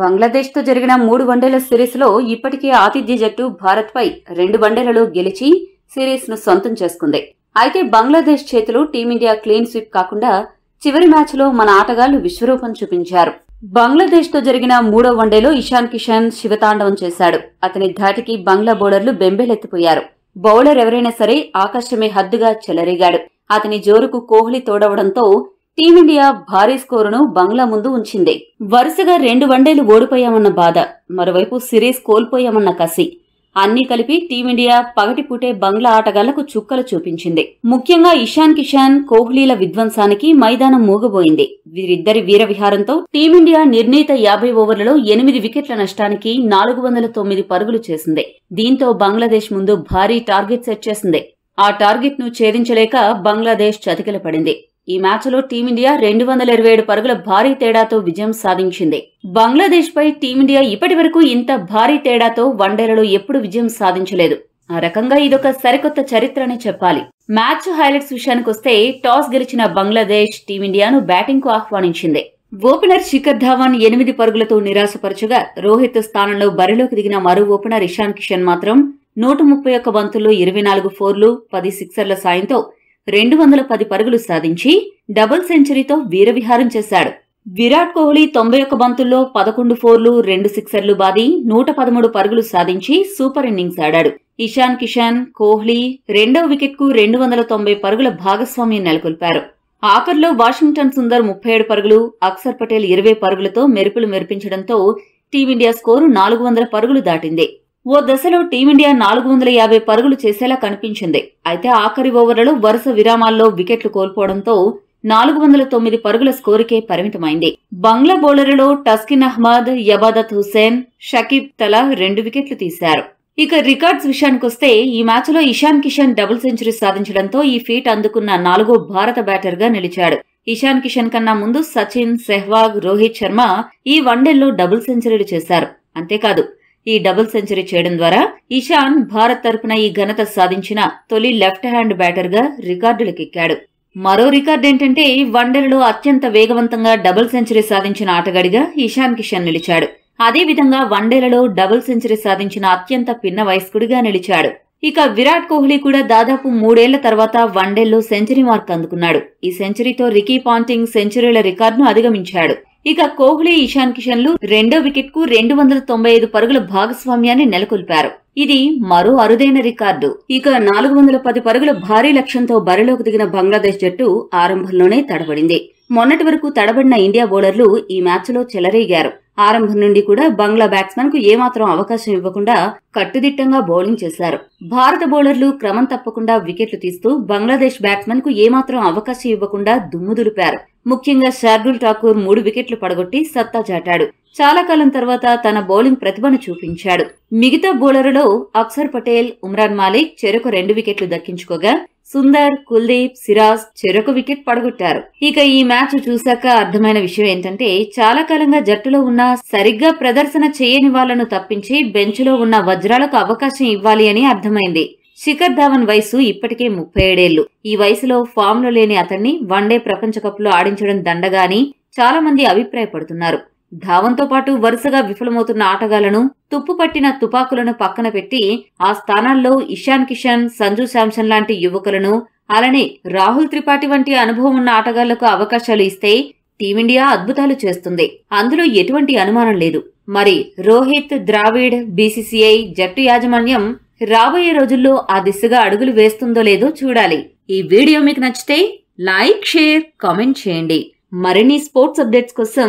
బంగ్లాదేశ్తో జరిగిన మూడు వన్డేల సిరీస్లో ఇప్పటికే ఆతిథ్య జట్టు భారత్పై రెండు వన్డేలలో గెలిచి సిరీస్ను సొంతం చేసుకుంది అయితే బంగ్లాదేశ్ చేతులు టీమిండియా క్లీన్ స్వీప్ కాకుండా చివరి మ్యాచ్లో మన ఆటగాళ్లు విశ్వరూపం చూపించారు బంగ్లాదేశ్తో జరిగిన మూడో వన్డేలో ఇషాన్ కిషన్ శివతాండవం చేశాడు అతని ధాటికి బంగ్లా బౌలర్లు బెంబేలెత్తిపోయారు బౌలర్ ఎవరైనా సరే ఆకాశమే హద్దుగా చెలరేగాడు అతని జోరుకు కోహ్లీ తోడవడంతో టీమిండియా భారీ స్కోరును బంగ్లా ముందు ఉంచింది వరుసగా రెండు వన్డేలు ఓడిపోయామన్న బాధ మరోవైపు సిరీస్ కోల్పోయామన్న కసి అన్ని కలిపి టీమిండియా పగటిపూటే బంగ్లా ఆటగాళ్లకు చుక్కలు చూపించింది ముఖ్యంగా ఇషాన్ కిషాన్ కోహ్లీల విధ్వంసానికి మైదానం మూగబోయింది వీరిద్దరి వీరవిహారంతో టీమిండియా నిర్ణీత యాభై ఓవర్లలో ఎనిమిది వికెట్ల నష్టానికి నాలుగు వందల తొమ్మిది పరుగులు చేసింది దీంతో బంగ్లాదేశ్ ముందు భారీ టార్గెట్ సెట్ చేసింది ఆ టార్గెట్ ను ఛేదించలేక బంగ్లాదేశ్ చతికిల పడింది ఈ మ్యాచ్లో టీమిండియా రెండు వందల ఇరవై ఏడు పరుగుల భారీ తేడాతో విజయం సాధించింది బంగ్లాదేశ్పై టీమిండియా ఇప్పటి వరకు ఇంత భారీ తేడాతో వన్డేలలో ఎప్పుడు విజయం సాధించలేదు ఆ రకంగా ఇదొక సరికొత్త చరిత్రనే చెప్పాలి మ్యాచ్ హైలైట్స్ విషయానికి వస్తే టాస్ గెలిచిన బంగ్లాదేశ్ టీమిండియాను బ్యాటింగ్కు ఆహ్వానించింది ఓపెనర్ శిఖర్ ధావన్ ఎనిమిది పరుగులతో నిరాశపరచగా రోహిత్ స్థానంలో బరిలోకి దిగిన మరో ఓపెనర్ ఇషాన్ కిషన్ మాత్రం నూట ముప్పై ఒక్క బంతుల్లో ఇరవై నాలుగు ఫోర్లు పది సిక్సర్ల సాయంతో రెండు వందల పది పరుగులు సాధించి డబుల్ సెంచరీతో వీరవిహారం చేశాడు విరాట్ కోహ్లీ తొంభై ఒక్క బంతుల్లో పదకొండు ఫోర్లు రెండు సిక్సర్లు బాది నూట పదమూడు పరుగులు సాధించి సూపర్ ఇన్నింగ్స్ ఆడాడు ఇషాన్ కిషాన్ కోహ్లీ రెండవ వికెట్కు రెండు వందల తొంభై పరుగుల భాగస్వామ్యం నెలకొల్పారు ఆఖర్లో వాషింగ్టన్ సుందర్ ముప్పై ఏడు పరుగులు అక్సర్ పటేల్ ఇరవై పరుగులతో మెరుపులు మెరిపించడంతో టీమిండియా స్కోరు నాలుగు వందల పరుగులు దాటింది ఓ దశలో టీమిండియా నాలుగు వందల యాభై పరుగులు చేసేలా కనిపించింది అయితే ఆఖరి ఓవర్లలో వరుస విరామాల్లో వికెట్లు కోల్పోవడంతో నాలుగు వందల తొమ్మిది పరుగుల స్కోరుకే పరిమితమైంది బంగ్లా బౌలర్లలో టస్కిన్ అహ్మద్ యబాదత్ హుసేన్ షకీబ్ తలా రెండు వికెట్లు తీశారు ఇక రికార్డ్స్ విషయానికొస్తే ఈ మ్యాచ్లో ఇషాన్ కిషన్ డబుల్ సెంచరీ సాధించడంతో ఈ ఫీట్ అందుకున్న నాలుగో భారత బ్యాటర్గా నిలిచాడు ఇషాన్ కిషన్ కన్నా ముందు సచిన్ సెహ్వాగ్ రోహిత్ శర్మ ఈ వన్డేల్లో డబుల్ సెంచరీలు చేశారు అంతేకాదు ఈ డబుల్ సెంచరీ చేయడం ద్వారా ఇషాన్ భారత్ తరపున ఈ ఘనత సాధించిన తొలి లెఫ్ట్ హ్యాండ్ బ్యాటర్గా రికార్డులకెక్కాడు మరో రికార్డు ఏంటంటే వన్డేలలో అత్యంత వేగవంతంగా డబుల్ సెంచరీ సాధించిన ఆటగాడిగా ఇషాన్ కిషన్ నిలిచాడు అదేవిధంగా వన్డేలలో డబుల్ సెంచరీ సాధించిన అత్యంత పిన్న వయస్కుడిగా నిలిచాడు ఇక విరాట్ కోహ్లీ కూడా దాదాపు మూడేళ్ల తర్వాత వన్డేల్లో సెంచరీ మార్క్ అందుకున్నాడు ఈ సెంచరీతో రికీ పాంటింగ్ సెంచరీల రికార్డును అధిగమించాడు ఇక కోహ్లీ ఇషాన్ కిషన్లు రెండో వికెట్ కు రెండు వందల తొంభై ఐదు పరుగుల భాగస్వామ్యాన్ని నెలకొల్పారు ఇది మరో అరుదైన రికార్డు ఇక నాలుగు వందల పది పరుగుల భారీ లక్ష్యంతో బరిలోకి దిగిన బంగ్లాదేశ్ జట్టు ఆరంభంలోనే తడబడింది మొన్నటి వరకు తడబడిన ఇండియా బౌలర్లు ఈ మ్యాచ్లో చెలరేగారు ఆరంభం నుండి కూడా బంగ్లా బ్యాట్స్మెన్ కు ఏమాత్రం అవకాశం ఇవ్వకుండా కట్టుదిట్టంగా బౌలింగ్ చేశారు భారత బౌలర్లు క్రమం తప్పకుండా వికెట్లు తీస్తూ బంగ్లాదేశ్ బ్యాట్స్మెన్ కు ఏమాత్రం అవకాశం ఇవ్వకుండా దుమ్ముదులిపారు ముఖ్యంగా శార్దుల్ ఠాకూర్ మూడు వికెట్లు పడగొట్టి సత్తా చాటాడు చాలా కాలం తర్వాత తన బౌలింగ్ ప్రతిభను చూపించాడు మిగతా బౌలర్లో అక్సర్ పటేల్ ఉమ్రాన్ మాలిక్ చెరకు రెండు వికెట్లు దక్కించుకోగా సుందర్ కుల్దీప్ సిరాజ్ చెరకు వికెట్ పడగొట్టారు ఇక ఈ మ్యాచ్ చూశాక అర్థమైన విషయం ఏంటంటే చాలా కాలంగా జట్టులో ఉన్న సరిగ్గా ప్రదర్శన చేయని వాళ్లను తప్పించి బెంచ్లో ఉన్న వజ్రాలకు అవకాశం ఇవ్వాలి అని అర్థమైంది శిఖర్ ధావన్ వయసు ఇప్పటికే ముప్పై ఏడేళ్లు ఈ వయసులో ఫామ్లో లేని అతన్ని వన్డే ప్రపంచ కప్లో ఆడించడం దండగాని చాలా మంది అభిప్రాయపడుతున్నారు ధావంతో పాటు వరుసగా విఫలమవుతున్న ఆటగాళ్లను తుప్పుపట్టిన తుపాకులను పక్కన పెట్టి ఆ స్థానాల్లో ఇషాన్ కిషన్ సంజు శాంసన్ లాంటి యువకులను అలానే రాహుల్ త్రిపాఠి వంటి అనుభవం ఉన్న ఆటగాళ్లకు అవకాశాలు ఇస్తే టీమిండియా అద్భుతాలు చేస్తుంది అందులో ఎటువంటి అనుమానం లేదు మరి రోహిత్ ద్రావిడ్ బీసీసీఐ జట్టు యాజమాన్యం రాబోయే రోజుల్లో ఆ దిశగా అడుగులు వేస్తుందో లేదో చూడాలి ఈ వీడియో మీకు నచ్చితే లైక్ షేర్ కామెంట్ చేయండి మరిన్ని స్పోర్ట్స్ అప్డేట్స్ కోసం